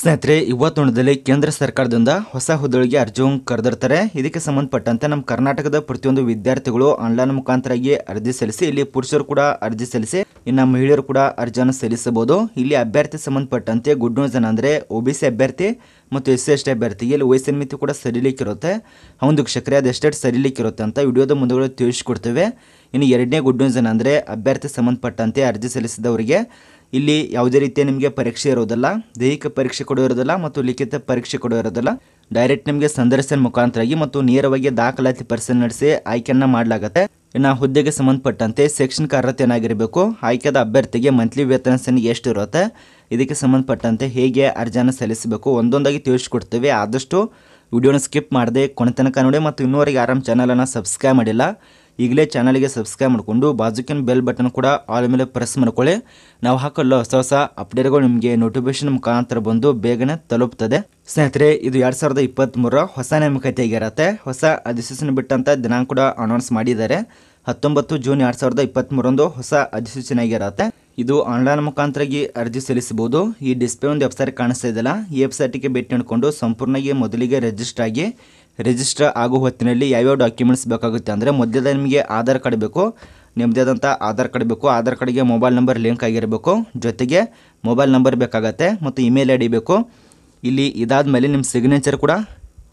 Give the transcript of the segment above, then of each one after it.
ಸ್ನೇಹಿತರೆ ಇವತ್ತೊಂಡದಲ್ಲಿ ಕೇಂದ್ರ ಸರ್ಕಾರದಿಂದ ಹೊಸ ಹುದ್ದೆಗಳಿಗೆ ಅರ್ಜಿ ಕರೆದಿರ್ತಾರೆ ಇದಕ್ಕೆ ಸಂಬಂಧಪಟ್ಟಂತೆ ನಮ್ಮ ಕರ್ನಾಟಕದ ಪ್ರತಿಯೊಂದು ವಿದ್ಯಾರ್ಥಿಗಳು ಆನ್ಲೈನ್ ಮುಖಾಂತರಾಗಿ ಅರ್ಜಿ ಸಲ್ಲಿಸಿ ಇಲ್ಲಿ ಪುರುಷರು ಕೂಡ ಅರ್ಜಿ ಸಲ್ಲಿಸಿ ಇನ್ನು ಮಹಿಳೆಯರು ಕೂಡ ಅರ್ಜಿಯನ್ನು ಸಲ್ಲಿಸಬಹುದು ಇಲ್ಲಿ ಅಭ್ಯರ್ಥಿ ಸಂಬಂಧಪಟ್ಟಂತೆ ಗುಡ್ ನ್ಯೂಸ್ ಏನಂದರೆ ಒ ಬಿ ಸಿ ಅಭ್ಯರ್ಥಿ ಮತ್ತು ಎಸ್ ಸಿ ಎಸ್ ಟಿ ಅಭ್ಯರ್ಥಿ ಇಲ್ಲಿ ವಯಸ್ಸಿನ ಮಿತಿ ಕೂಡ ಸರಿಲಿಕ್ಕಿರುತ್ತೆ ಹೌದು ವೀಕ್ಷಕರೇ ಅದು ಸರಿಲಿಕ್ಕಿರುತ್ತೆ ಅಂತ ವಿಡಿಯೋದ ಮುಂದೆ ತಿಳಿಸ್ಕೊಡ್ತೇವೆ ಇನ್ನು ಎರಡನೇ ಗುಡ್ ನ್ಯೂಸ್ ಏನಂದರೆ ಅಭ್ಯರ್ಥಿ ಸಂಬಂಧಪಟ್ಟಂತೆ ಅರ್ಜಿ ಸಲ್ಲಿಸಿದವರಿಗೆ ಇಲ್ಲಿ ಯಾವುದೇ ರೀತಿಯ ನಿಮಗೆ ಪರೀಕ್ಷೆ ಇರೋದಿಲ್ಲ ದೈಹಿಕ ಪರೀಕ್ಷೆ ಕೂಡ ಇರೋದಿಲ್ಲ ಮತ್ತು ಲಿಖಿತ ಪರೀಕ್ಷೆ ಕೊಡೋ ಇರೋದಿಲ್ಲ ಡೈರೆಕ್ಟ್ ನಿಮಗೆ ಸಂದರ್ಶನ ಮುಖಾಂತರವಾಗಿ ಮತ್ತು ನೇರವಾಗಿ ದಾಖಲಾತಿ ಪರಿಶೀಲನೆ ನಡೆಸಿ ಆಯ್ಕೆಯನ್ನು ಮಾಡಲಾಗುತ್ತೆ ಇನ್ನು ಹುದ್ದೆಗೆ ಸಂಬಂಧಪಟ್ಟಂತೆ ಶೈಕ್ಷಣಿಕ ಅರ್ಹತೆ ಏನಾಗಿರಬೇಕು ಆಯ್ಕೆದ ಅಭ್ಯರ್ಥಿಗೆ ಮಂತ್ಲಿ ವೇತನ ಸನ್ನಿಗೆ ಎಷ್ಟು ಇರುತ್ತೆ ಇದಕ್ಕೆ ಸಂಬಂಧಪಟ್ಟಂತೆ ಹೇಗೆ ಅರ್ಜಿಯನ್ನು ಸಲ್ಲಿಸಬೇಕು ಒಂದೊಂದಾಗಿ ತಿಳಿಸ್ಕೊಡ್ತೀವಿ ಆದಷ್ಟು ವಿಡಿಯೋನ ಸ್ಕಿಪ್ ಮಾಡದೆ ಕೊನೆ ತನಕ ನೋಡಿ ಮತ್ತು ಇನ್ನೂವರೆಗೆ ಆರಾಮ್ ಚಾನಲನ್ನು ಸಬ್ಸ್ಕ್ರೈಬ್ ಮಾಡಿಲ್ಲ ಈಗಲೇ ಚಾನಲ್ಗೆ ಸಬ್ಸ್ಕ್ರೈಬ್ ಮಾಡಿಕೊಂಡು ಬಾಜುಕಿನ ಬೆಲ್ ಬಟನ್ ಕೂಡ ಆಲ್ ಮೇಲೆ ಪ್ರೆಸ್ ಮಾಡ್ಕೊಳ್ಳಿ ನಾವು ಹಾಕಲ್ಲ ಹೊಸ ಹೊಸ ಅಪ್ಡೇಟ್ಗಳು ನಿಮಗೆ ನೋಟಿಫಿಕೇಶನ್ ಮುಖಾಂತರ ಬಂದು ಬೇಗನೆ ತಲುಪುತ್ತದೆ ಸ್ನೇಹಿತರೆ ಇದು ಎರಡು ಸಾವಿರದ ಇಪ್ಪತ್ತ್ಮೂರ ಹೊಸ ಆಗಿರುತ್ತೆ ಹೊಸ ಅಧಿಸೂಚನೆ ಬಿಟ್ಟಂಥ ದಿನಾಂಕ ಕೂಡ ಅನೌನ್ಸ್ ಮಾಡಿದ್ದಾರೆ ಹತ್ತೊಂಬತ್ತು ಜೂನ್ ಎರಡು ಸಾವಿರದ ಇಪ್ಪತ್ತ್ಮೂರೊಂದು ಹೊಸ ಅಧಿಸೂಚನೆ ಆಗಿರುತ್ತೆ ಇದು ಆನ್ಲೈನ್ ಮುಖಾಂತರಾಗಿ ಅರ್ಜಿ ಸಲ್ಲಿಸಬಹುದು ಈ ಡಿಸ್ಪ್ಲೇ ಒಂದು ವೆಬ್ಸೈಟ್ ಕಾಣಿಸ್ತಾ ಇದೆಯಲ್ಲ ಈ ವೆಬ್ಸೈಟ್ಗೆ ಭೇಟಿ ಮಾಡಿಕೊಂಡು ಸಂಪೂರ್ಣವಾಗಿ ಮೊದಲಿಗೆ ರಿಜಿಸ್ಟರ್ ಆಗಿ ರಿಜಿಸ್ಟರ್ ಆಗೋ ಹೊತ್ತಿನಲ್ಲಿ ಯಾವ್ಯಾವ ಡಾಕ್ಯುಮೆಂಟ್ಸ್ ಬೇಕಾಗುತ್ತೆ ಅಂದರೆ ಮೊದಲೇ ನಿಮಗೆ ಆಧಾರ್ ಕಾರ್ಡ್ ಬೇಕು ನಿಮ್ಮದೇ ಆಧಾರ್ ಕಾರ್ಡ್ ಬೇಕು ಆಧಾರ್ ಕಾರ್ಡ್ಗೆ ಮೊಬೈಲ್ ನಂಬರ್ ಲಿಂಕ್ ಆಗಿರಬೇಕು ಜೊತೆಗೆ ಮೊಬೈಲ್ ನಂಬರ್ ಬೇಕಾಗತ್ತೆ ಮತ್ತು ಇಮೇಲ್ ಐ ಡಿ ಬೇಕು ಇಲ್ಲಿ ಇದಾದ ಮೇಲೆ ನಿಮ್ಮ ಸಿಗ್ನೇಚರ್ ಕೂಡ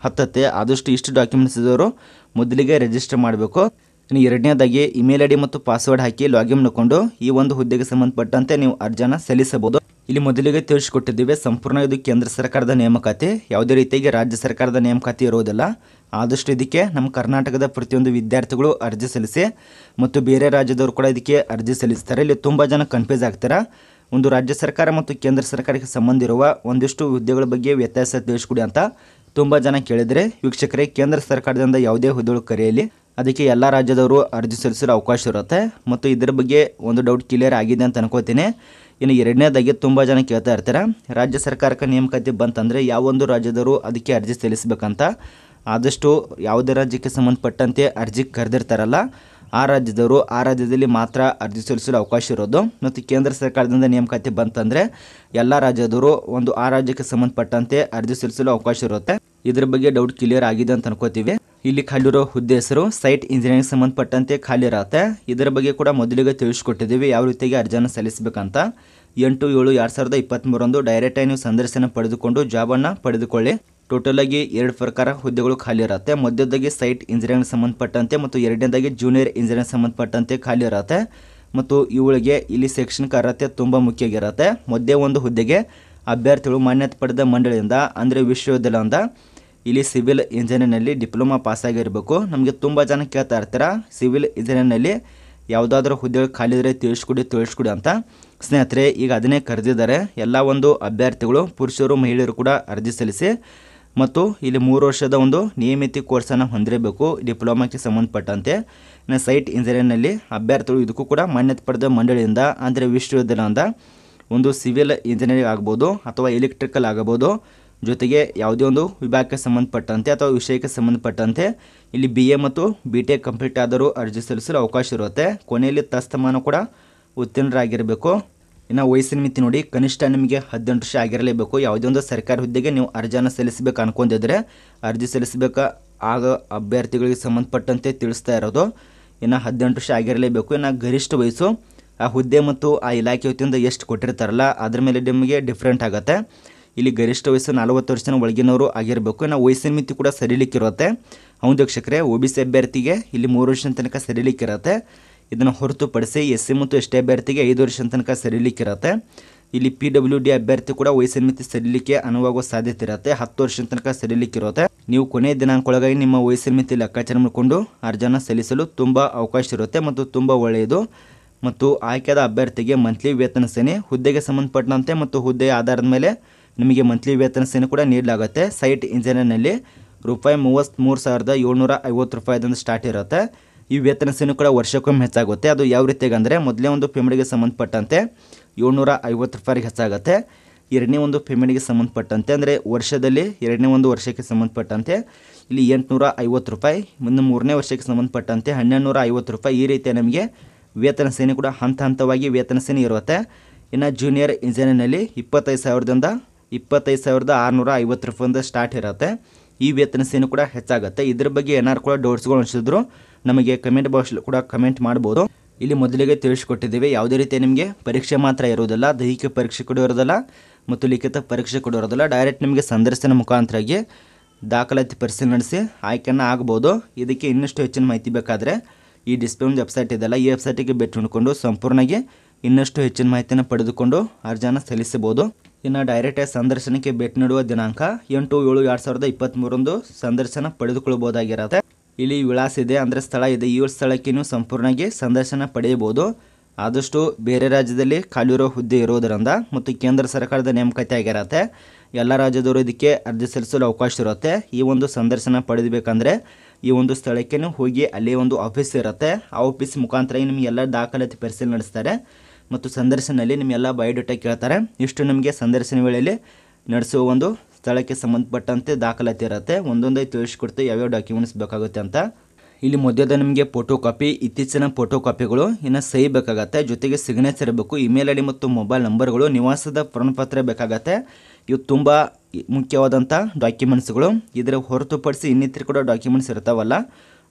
ಹತ್ತತ್ತೆ ಆದಷ್ಟು ಇಷ್ಟು ಡಾಕ್ಯುಮೆಂಟ್ಸ್ ಇದ್ದವರು ಮೊದಲಿಗೆ ರಿಜಿಸ್ಟರ್ ಮಾಡಬೇಕು ಇನ್ನು ಎರಡನೇದಾಗಿ ಇಮೇಲ್ ಐ ಡಿ ಮತ್ತು ಪಾಸ್ವರ್ಡ್ ಹಾಕಿ ಲಾಗಿನ್ ಮಾಡಿಕೊಂಡು ಈ ಒಂದು ಹುದ್ದೆಗೆ ಸಂಬಂಧಪಟ್ಟಂತೆ ನೀವು ಅರ್ಜಿಯನ್ನು ಸಲ್ಲಿಸಬಹುದು ಇಲ್ಲಿ ಮೊದಲಿಗೆ ತಿಳಿಸಿಕೊಟ್ಟಿದ್ದೇವೆ ಸಂಪೂರ್ಣ ಇದು ಕೇಂದ್ರ ಸರ್ಕಾರದ ನೇಮಕಾತಿ ಯಾವುದೇ ರೀತಿಯಾಗಿ ರಾಜ್ಯ ಸರ್ಕಾರದ ನೇಮಕಾತಿ ಇರೋದಿಲ್ಲ ಆದಷ್ಟು ಇದಕ್ಕೆ ನಮ್ಮ ಕರ್ನಾಟಕದ ಪ್ರತಿಯೊಂದು ವಿದ್ಯಾರ್ಥಿಗಳು ಅರ್ಜಿ ಸಲ್ಲಿಸಿ ಮತ್ತು ಬೇರೆ ರಾಜ್ಯದವರು ಕೂಡ ಇದಕ್ಕೆ ಅರ್ಜಿ ಸಲ್ಲಿಸ್ತಾರೆ ಇಲ್ಲಿ ತುಂಬ ಜನ ಕನ್ಫ್ಯೂಸ್ ಆಗ್ತಾರೆ ಒಂದು ರಾಜ್ಯ ಸರ್ಕಾರ ಮತ್ತು ಕೇಂದ್ರ ಸರ್ಕಾರಕ್ಕೆ ಸಂಬಂಧ ಇರುವ ಒಂದಿಷ್ಟು ಹುದ್ದೆಗಳ ಬಗ್ಗೆ ವ್ಯತ್ಯಾಸ ತಿಳಿಸ್ಕೊಡಿ ಅಂತ ತುಂಬ ಜನ ಕೇಳಿದರೆ ವೀಕ್ಷಕರೇ ಕೇಂದ್ರ ಸರ್ಕಾರದಿಂದ ಯಾವುದೇ ಹುದ್ದೆಗಳು ಕರೆಯಲಿ ಅದಕ್ಕೆ ಎಲ್ಲ ರಾಜ್ಯದವರು ಅರ್ಜಿ ಸಲ್ಲಿಸಲು ಅವಕಾಶ ಇರುತ್ತೆ ಮತ್ತು ಇದರ ಬಗ್ಗೆ ಒಂದು ಡೌಟ್ ಕ್ಲಿಯರ್ ಆಗಿದೆ ಅಂತ ಅನ್ಕೋತೀನಿ ಇನ್ನು ಎರಡನೇದಾಗಿ ತುಂಬ ಜನ ಕೇಳ್ತಾ ಇರ್ತಾರೆ ರಾಜ್ಯ ಸರ್ಕಾರಕ್ಕೆ ನೇಮಕಾತಿ ಬಂತಂದರೆ ಯಾವೊಂದು ರಾಜ್ಯದವರು ಅದಕ್ಕೆ ಅರ್ಜಿ ಸಲ್ಲಿಸಬೇಕಂತ ಆದಷ್ಟು ಯಾವುದೇ ರಾಜ್ಯಕ್ಕೆ ಸಂಬಂಧಪಟ್ಟಂತೆ ಅರ್ಜಿ ಕರೆದಿರ್ತಾರಲ್ಲ ಆ ರಾಜ್ಯದವರು ಆ ರಾಜ್ಯದಲ್ಲಿ ಮಾತ್ರ ಅರ್ಜಿ ಸಲ್ಲಿಸಲು ಅವಕಾಶ ಇರೋದು ಮತ್ತು ಕೇಂದ್ರ ಸರ್ಕಾರದಿಂದ ನೇಮಕಾತಿ ಬಂತಂದರೆ ಎಲ್ಲ ರಾಜ್ಯದವರು ಒಂದು ಆ ರಾಜ್ಯಕ್ಕೆ ಸಂಬಂಧಪಟ್ಟಂತೆ ಅರ್ಜಿ ಸಲ್ಲಿಸಲು ಅವಕಾಶ ಇರುತ್ತೆ ಇದರ ಬಗ್ಗೆ ಡೌಟ್ ಕ್ಲಿಯರ್ ಆಗಿದೆ ಅಂತ ಅನ್ಕೋತೀವಿ ಇಲ್ಲಿ ಖಾಲಿ ಇರೋ ಹುದ್ದೆ ಹೆಸರು ಸೈಟ್ ಇಂಜಿನಿಯರಿಂಗ್ ಸಂಬಂಧಪಟ್ಟಂತೆ ಖಾಲಿ ಇರತ್ತೆ ಇದರ ಬಗ್ಗೆ ಕೂಡ ಮೊದಲಿಗೆ ತಿಳಿಸ್ಕೊಟ್ಟಿದ್ದೀವಿ ಯಾವ ರೀತಿಯಾಗಿ ಅರ್ಜಿಯನ್ನು ಸಲ್ಲಿಸಬೇಕಂತ ಎಂಟು ಏಳು ಎರಡು ಸಾವಿರದ ಡೈರೆಕ್ಟ್ ಡೈರೆಕ್ಟಾಗಿ ನೀವು ಸಂದರ್ಶನ ಪಡೆದುಕೊಂಡು ಜಾಬನ್ನು ಪಡೆದುಕೊಳ್ಳಿ ಟೋಟಲಾಗಿ ಎರಡು ಪ್ರಕಾರ ಹುದ್ದೆಗಳು ಖಾಲಿ ಇರುತ್ತೆ ಮೊದಲದಾಗಿ ಸೈಟ್ ಇಂಜಿನಿಯರಿಂಗ್ ಸಂಬಂಧಪಟ್ಟಂತೆ ಮತ್ತು ಎರಡನೇದಾಗಿ ಜೂನಿಯರ್ ಇಂಜಿನಿಯರಿಂಗ್ ಸಂಬಂಧಪಟ್ಟಂತೆ ಖಾಲಿ ಇರುತ್ತೆ ಮತ್ತು ಇವುಗಳಿಗೆ ಇಲ್ಲಿ ಶೈಕ್ಷಣಿಕ ಅರ್ಹತೆ ತುಂಬ ಮುಖ್ಯವಾಗಿರುತ್ತೆ ಆಗಿರುತ್ತೆ ಮೊದಲೇ ಒಂದು ಹುದ್ದೆಗೆ ಅಭ್ಯರ್ಥಿಗಳು ಮಾನ್ಯತೆ ಪಡೆದ ಮಂಡಳಿಯಿಂದ ಅಂದರೆ ವಿಶ್ವವಿದ್ಯಾಲಯದಿಂದ ಇಲ್ಲಿ ಸಿವಿಲ್ ಇಂಜಿನಿಯರ್ನಲ್ಲಿ ಡಿಪ್ಲೊಮಾ ಪಾಸಾಗಿರಬೇಕು ನಮಗೆ ತುಂಬ ಜನ ಕೇಳ್ತಾ ಇರ್ತೀರಾ ಸಿವಿಲ್ ಇಂಜಿನಿಯರ್ನಲ್ಲಿ ಯಾವುದಾದ್ರೂ ಖಾಲಿ ಇದ್ರೆ ತಿಳಿಸ್ಕೊಡಿ ತಿಳಿಸ್ಕೊಡಿ ಅಂತ ಸ್ನೇಹಿತರೆ ಈಗ ಅದನ್ನೇ ಕರೆದಿದ್ದಾರೆ ಎಲ್ಲ ಒಂದು ಅಭ್ಯರ್ಥಿಗಳು ಪುರುಷರು ಮಹಿಳೆಯರು ಕೂಡ ಅರ್ಜಿ ಸಲ್ಲಿಸಿ ಮತ್ತು ಇಲ್ಲಿ ಮೂರು ವರ್ಷದ ಒಂದು ನಿಯಮಿತ ಕೋರ್ಸನ್ನು ಹೊಂದಿರಬೇಕು ಡಿಪ್ಲೊಮಾಕ್ಕೆ ಸಂಬಂಧಪಟ್ಟಂತೆ ಸೈಟ್ ಇಂಜಿನಿಯರ್ನಲ್ಲಿ ಅಭ್ಯರ್ಥಿಗಳು ಇದಕ್ಕೂ ಕೂಡ ಮಾನ್ಯತೆ ಪಡೆದ ಮಂಡಳಿಯಿಂದ ಅಂದರೆ ವಿಶ್ವವಿದ್ಯಾಲಯದಿಂದ ಒಂದು ಸಿವಿಲ್ ಇಂಜಿನಿಯರಿಂಗ್ ಆಗ್ಬೋದು ಅಥವಾ ಎಲೆಕ್ಟ್ರಿಕಲ್ ಆಗಬಹುದು ಜೊತೆಗೆ ಯಾವುದೇ ಒಂದು ವಿಭಾಗಕ್ಕೆ ಸಂಬಂಧಪಟ್ಟಂತೆ ಅಥವಾ ವಿಷಯಕ್ಕೆ ಸಂಬಂಧಪಟ್ಟಂತೆ ಇಲ್ಲಿ ಬಿ ಎ ಮತ್ತು ಬಿ ಟೆಕ್ ಕಂಪ್ಲೀಟ್ ಆದರೂ ಅರ್ಜಿ ಸಲ್ಲಿಸಲು ಅವಕಾಶ ಇರುತ್ತೆ ಕೊನೆಯಲ್ಲಿ ತಸ್ತಮಾನ ಕೂಡ ಉತ್ತೀರ್ಣರಾಗಿರಬೇಕು ಇನ್ನು ವಯಸ್ಸಿನ ಮಿತಿ ನೋಡಿ ಕನಿಷ್ಠ ನಿಮಗೆ ಹದಿನೆಂಟು ವರ್ಷ ಆಗಿರಲೇಬೇಕು ಯಾವುದೇ ಒಂದು ಸರ್ಕಾರಿ ಹುದ್ದೆಗೆ ನೀವು ಅರ್ಜಿಯನ್ನು ಸಲ್ಲಿಸಬೇಕು ಅನ್ಕೊಂಡಿದ್ರೆ ಅರ್ಜಿ ಸಲ್ಲಿಸಬೇಕು ಆಗ ಅಭ್ಯರ್ಥಿಗಳಿಗೆ ಸಂಬಂಧಪಟ್ಟಂತೆ ತಿಳಿಸ್ತಾ ಇರೋದು ಇನ್ನು ಹದಿನೆಂಟು ವರ್ಷ ಆಗಿರಲೇಬೇಕು ಇನ್ನು ಗರಿಷ್ಠ ವಯಸ್ಸು ಆ ಹುದ್ದೆ ಮತ್ತು ಆ ಇಲಾಖೆ ವತಿಯಿಂದ ಎಷ್ಟು ಕೊಟ್ಟಿರ್ತಾರಲ್ಲ ಅದ್ರ ಮೇಲೆ ನಿಮಗೆ ಡಿಫ್ರೆಂಟ್ ಆಗುತ್ತೆ ಇಲ್ಲಿ ಗರಿಷ್ಠ ವಯಸ್ಸು ನಲವತ್ತು ವರ್ಷನ ಒಳಗಿನವರು ಆಗಿರಬೇಕು ನಾವು ವಯಸ್ಸಿನ ಮಿತಿ ಕೂಡ ಸರಿಲಿಕ್ಕಿರುತ್ತೆ ಹೌದು ವೀಕ್ಷಕರೇ ಒ ಬಿ ಸಿ ಅಭ್ಯರ್ಥಿಗೆ ಇಲ್ಲಿ ಮೂರು ವರ್ಷದ ತನಕ ಸರಿಲಿಕ್ಕಿರುತ್ತೆ ಇದನ್ನು ಹೊರತುಪಡಿಸಿ ಎಸ್ ಸಿ ಮತ್ತು ಎಸ್ ಟಿ ಅಭ್ಯರ್ಥಿಗೆ ಐದು ವರ್ಷದ ತನಕ ಸರಿಲಿಕ್ಕಿರುತ್ತೆ ಇಲ್ಲಿ ಪಿ ಡಬ್ಲ್ಯೂ ಡಿ ಅಭ್ಯರ್ಥಿ ಕೂಡ ವಯಸ್ಸಿನ ಮಿತಿ ಸರಿಲಿಕ್ಕೆ ಅನುವಾಗುವ ಸಾಧ್ಯತೆ ಇರುತ್ತೆ ಹತ್ತು ವರ್ಷದ ತನಕ ಸರಿಲಿಕ್ಕಿರುತ್ತೆ ನೀವು ಕೊನೆಯ ದಿನಾಂಕ ಒಳಗಾಗಿ ನಿಮ್ಮ ವಯಸ್ಸಿನ ಮಿತಿ ಲೆಕ್ಕಾಚಾರ ಮಾಡಿಕೊಂಡು ಅರ್ಜಿಯನ್ನು ಸಲ್ಲಿಸಲು ತುಂಬ ಅವಕಾಶ ಇರುತ್ತೆ ಮತ್ತು ತುಂಬ ಒಳ್ಳೆಯದು ಮತ್ತು ಆಯ್ಕೆಯಾದ ಅಭ್ಯರ್ಥಿಗೆ ಮಂತ್ಲಿ ವೇತನ ಸೇನೆ ಹುದ್ದೆಗೆ ಸಂಬಂಧಪಟ್ಟಂತೆ ಮತ್ತು ಹುದ್ದೆಯ ಆಧಾರದ ಮೇಲೆ ನಿಮಗೆ ಮಂತ್ಲಿ ವೇತನ ಸೇನೆ ಕೂಡ ನೀಡಲಾಗುತ್ತೆ ಸೈಟ್ ಇಂಜಿನಿಯರ್ನಲ್ಲಿ ರೂಪಾಯಿ ಮೂರು ಸಾವಿರದ ಏಳ್ನೂರ ಐವತ್ತು ರೂಪಾಯಿದಿಂದ ಸ್ಟಾರ್ಟ್ ಇರುತ್ತೆ ಈ ವೇತನ ಸೇನೆ ಕೂಡ ವರ್ಷಕ್ಕೊಮ್ಮೆ ಹೆಚ್ಚಾಗುತ್ತೆ ಅದು ಯಾವ ರೀತಿಯಾಗಿ ಅಂದರೆ ಮೊದಲೇ ಒಂದು ಪೇಮೆಂಟ್ಗೆ ಸಂಬಂಧಪಟ್ಟಂತೆ ಏಳ್ನೂರ ಐವತ್ತು ರೂಪಾಯಿಗೆ ಹೆಚ್ಚಾಗುತ್ತೆ ಎರಡನೇ ಒಂದು ಪೇಮೆಂಟ್ಗೆ ಸಂಬಂಧಪಟ್ಟಂತೆ ಅಂದರೆ ವರ್ಷದಲ್ಲಿ ಎರಡನೇ ಒಂದು ವರ್ಷಕ್ಕೆ ಸಂಬಂಧಪಟ್ಟಂತೆ ಇಲ್ಲಿ ಎಂಟುನೂರ ಐವತ್ತು ರೂಪಾಯಿ ಒಂದು ಮೂರನೇ ವರ್ಷಕ್ಕೆ ಸಂಬಂಧಪಟ್ಟಂತೆ ಹನ್ನೆರಡು ಐವತ್ತು ರೂಪಾಯಿ ಈ ರೀತಿಯ ನಮಗೆ ವೇತನ ಸೇನೆ ಕೂಡ ಹಂತ ಹಂತವಾಗಿ ವೇತನ ಸೇನೆ ಇರುತ್ತೆ ಇನ್ನು ಜೂನಿಯರ್ ಇಂಜಿನಿಯರ್ನಲ್ಲಿ ಇಪ್ಪತ್ತೈದು ಸಾವಿರದಿಂದ ಇಪ್ಪತ್ತೈದು ಸಾವಿರದ ಆರುನೂರ ಐವತ್ತು ರೂಪಾಯಿಂದ ಸ್ಟಾರ್ಟ್ ಇರುತ್ತೆ ಈ ವೇತನ ಸೇನೆ ಕೂಡ ಹೆಚ್ಚಾಗುತ್ತೆ ಇದ್ರ ಬಗ್ಗೆ ಏನಾರು ಕೂಡ ಡೌಟ್ಸ್ಗಳು ಅನಿಸಿದ್ರು ನಮಗೆ ಕಮೆಂಟ್ ಬಾಕ್ಸ್ ಕೂಡ ಕಮೆಂಟ್ ಮಾಡ್ಬೋದು ಇಲ್ಲಿ ಮೊದಲಿಗೆ ತಿಳಿಸ್ಕೊಟ್ಟಿದ್ದೀವಿ ಯಾವುದೇ ರೀತಿ ನಿಮಗೆ ಪರೀಕ್ಷೆ ಮಾತ್ರ ಇರೋದಿಲ್ಲ ದೈಹಿಕ ಪರೀಕ್ಷೆ ಕೂಡ ಇರೋದಿಲ್ಲ ಮತ್ತು ಲಿಖಿತ ಪರೀಕ್ಷೆ ಕೂಡ ಇರೋದಲ್ಲ ಡೈರೆಕ್ಟ್ ನಿಮಗೆ ಸಂದರ್ಶನ ಮುಖಾಂತರಾಗಿ ದಾಖಲಾತಿ ಪರಿಶೀಲನೆ ನಡೆಸಿ ಆಯ್ಕೆಯನ್ನು ಆಗ್ಬೋದು ಇದಕ್ಕೆ ಇನ್ನಷ್ಟು ಹೆಚ್ಚಿನ ಮಾಹಿತಿ ಬೇಕಾದರೆ ಈ ಡಿಸ್ಪ್ಲೇ ಒಂದು ವೆಬ್ಸೈಟ್ ಇದೆಲ್ಲ ಈ ವೆಬ್ಸೈಟಿಗೆ ಭೇಟಿ ನೋಡಿಕೊಂಡು ಸಂಪೂರ್ಣವಾಗಿ ಇನ್ನಷ್ಟು ಹೆಚ್ಚಿನ ಮಾಹಿತಿಯನ್ನು ಪಡೆದುಕೊಂಡು ಅರ್ಜಿಯನ್ನು ಸಲ್ಲಿಸಬಹುದು ಇನ್ನು ಡೈರೆಕ್ಟ್ ಸಂದರ್ಶನಕ್ಕೆ ಭೇಟಿ ನೀಡುವ ದಿನಾಂಕ ಎಂಟು ಏಳು ಎರಡು ಸಾವಿರದ ಇಪ್ಪತ್ತ್ಮೂರರಂದು ಸಂದರ್ಶನ ಪಡೆದುಕೊಳ್ಳಬಹುದಾಗಿರುತ್ತೆ ಇಲ್ಲಿ ವಿಳಾಸ ಇದೆ ಅಂದರೆ ಸ್ಥಳ ಇದೆ ಈ ಸ್ಥಳಕ್ಕೆ ನೀವು ಸಂಪೂರ್ಣವಾಗಿ ಸಂದರ್ಶನ ಪಡೆಯಬಹುದು ಆದಷ್ಟು ಬೇರೆ ರಾಜ್ಯದಲ್ಲಿ ಖಾಲಿರೋ ಹುದ್ದೆ ಇರೋದರಿಂದ ಮತ್ತು ಕೇಂದ್ರ ಸರ್ಕಾರದ ನೇಮಕತೆ ಆಗಿರುತ್ತೆ ಎಲ್ಲ ರಾಜ್ಯದವರು ಇದಕ್ಕೆ ಅರ್ಜಿ ಸಲ್ಲಿಸಲು ಅವಕಾಶ ಇರುತ್ತೆ ಈ ಒಂದು ಸಂದರ್ಶನ ಪಡೆದಬೇಕಂದ್ರೆ ಈ ಒಂದು ಸ್ಥಳಕ್ಕೆ ಹೋಗಿ ಅಲ್ಲಿ ಒಂದು ಆಫೀಸ್ ಇರುತ್ತೆ ಆ ಆಫೀಸ್ ಮುಖಾಂತರ ನಿಮಗೆಲ್ಲ ದಾಖಲಾತಿ ಪರಿಶೀಲನೆ ನಡೆಸ್ತಾರೆ ಮತ್ತು ಸಂದರ್ಶನದಲ್ಲಿ ನಿಮಗೆಲ್ಲ ಬಯೋಡೇಟಾ ಕೇಳ್ತಾರೆ ಇಷ್ಟು ನಿಮಗೆ ಸಂದರ್ಶನ ವೇಳೆಯಲ್ಲಿ ನಡೆಸುವ ಒಂದು ಸ್ಥಳಕ್ಕೆ ಸಂಬಂಧಪಟ್ಟಂತೆ ದಾಖಲಾತಿ ಇರುತ್ತೆ ಒಂದೊಂದೇ ತಿಳಿಸ್ಕೊಡ್ತು ಯಾವ್ಯಾವ ಡಾಕ್ಯುಮೆಂಟ್ಸ್ ಬೇಕಾಗುತ್ತೆ ಅಂತ ಇಲ್ಲಿ ಮಧ್ಯದ ನಿಮಗೆ ಫೋಟೋ ಕಾಪಿ ಇತ್ತೀಚಿನ ಫೋಟೋ ಕಾಪಿಗಳು ಇನ್ನು ಸಹಿ ಬೇಕಾಗತ್ತೆ ಜೊತೆಗೆ ಸಿಗ್ನೇಚರ್ ಇರಬೇಕು ಇಮೇಲ್ ಐ ಡಿ ಮತ್ತು ಮೊಬೈಲ್ ನಂಬರ್ಗಳು ನಿವಾಸದ ಪ್ರಮಾಣಪತ್ರ ಬೇಕಾಗತ್ತೆ ಇವು ತುಂಬ ಮುಖ್ಯವಾದಂಥ ಡಾಕ್ಯುಮೆಂಟ್ಸ್ಗಳು ಇದರ ಹೊರತುಪಡಿಸಿ ಇನ್ನಿತರ ಕೂಡ ಡಾಕ್ಯುಮೆಂಟ್ಸ್ ಇರ್ತಾವಲ್ಲ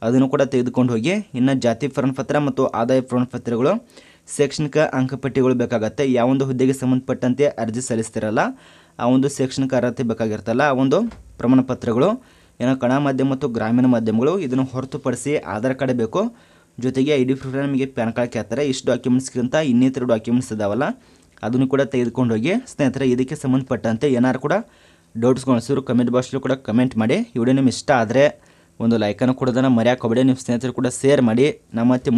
ಅದನ್ನು ಕೂಡ ತೆಗೆದುಕೊಂಡು ಹೋಗಿ ಇನ್ನು ಜಾತಿ ಪ್ರಮಾಣಪತ್ರ ಮತ್ತು ಆದಾಯ ಪ್ರಮಾಣಪತ್ರಗಳು ಶೈಕ್ಷಣಿಕ ಅಂಕಪಟ್ಟಿಗಳು ಬೇಕಾಗತ್ತೆ ಯಾವೊಂದು ಹುದ್ದೆಗೆ ಸಂಬಂಧಪಟ್ಟಂತೆ ಅರ್ಜಿ ಸಲ್ಲಿಸ್ತಿರಲ್ಲ ಆ ಒಂದು ಶೈಕ್ಷಣಿಕ ಅರ್ಹತೆ ಬೇಕಾಗಿರ್ತಲ್ಲ ಆ ಒಂದು ಪ್ರಮಾಣಪತ್ರಗಳು ಏನೋ ಕಣ ಮಾಧ್ಯಮ ಮತ್ತು ಗ್ರಾಮೀಣ ಮಾಧ್ಯಮಗಳು ಇದನ್ನು ಹೊರತುಪಡಿಸಿ ಆಧಾರ್ ಕಾರ್ಡ್ ಬೇಕು ಜೊತೆಗೆ ಐ ಡಿ ಪ್ರೂಫ್ ನಮಗೆ ಪ್ಯಾನ್ ಕಾರ್ಡ್ ಕೇಳ್ತಾರೆ ಇಷ್ಟು ಡಾಕ್ಯುಮೆಂಟ್ಸ್ಗಿಂತ ಇನ್ನಿತರ ಡಾಕ್ಯುಮೆಂಟ್ಸ್ ಇದಾವಲ್ಲ ಅದನ್ನು ಕೂಡ ತೆಗೆದುಕೊಂಡು ಹೋಗಿ ಸ್ನೇಹಿತರೆ ಇದಕ್ಕೆ ಸಂಬಂಧಪಟ್ಟಂತೆ ಏನಾರು ಕೂಡ ಡೌಟ್ಸ್ಗೊಳಿಸಿದ್ರು ಕಮೆಂಟ್ ಬಾಕ್ಸಲ್ಲೂ ಕೂಡ ಕಮೆಂಟ್ ಮಾಡಿ ಈ ವಿಡಿಯೋ ಇಷ್ಟ ಆದರೆ ಒಂದು ಲೈಕನ್ನು ಕೊಡೋದನ್ನು ಮರ್ಯಾಕೆ ಹೋಗಬೇಡಿ ನಿಮ್ಮ ಸ್ನೇಹಿತರು ಕೂಡ ಶೇರ್ ಮಾಡಿ ನಮ್ಮ